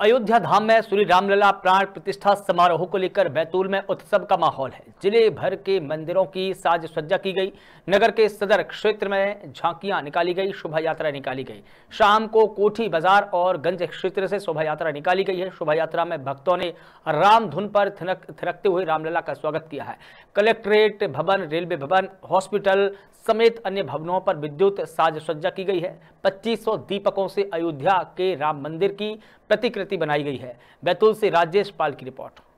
अयोध्या धाम में श्री रामलला प्राण प्रतिष्ठा समारोह को लेकर बैतूल में उत्सव का माहौल है जिले भर के मंदिरों की साज सज्जा की गई नगर के सदर क्षेत्र में झांकियां निकाली गई शोभा यात्रा निकाली गई शाम को कोठी बाजार और गंज क्षेत्र से शोभा यात्रा निकाली गई है शोभा यात्रा में भक्तों ने राम धुन पर थिनक थिरकते हुए रामलला का स्वागत किया है कलेक्ट्रेट भवन रेलवे भवन हॉस्पिटल समेत अन्य भवनों पर विद्युत साज सज्जा की गई है 2500 दीपकों से अयोध्या के राम मंदिर की प्रतिकृति बनाई गई है बैतूल से राजेश पाल की रिपोर्ट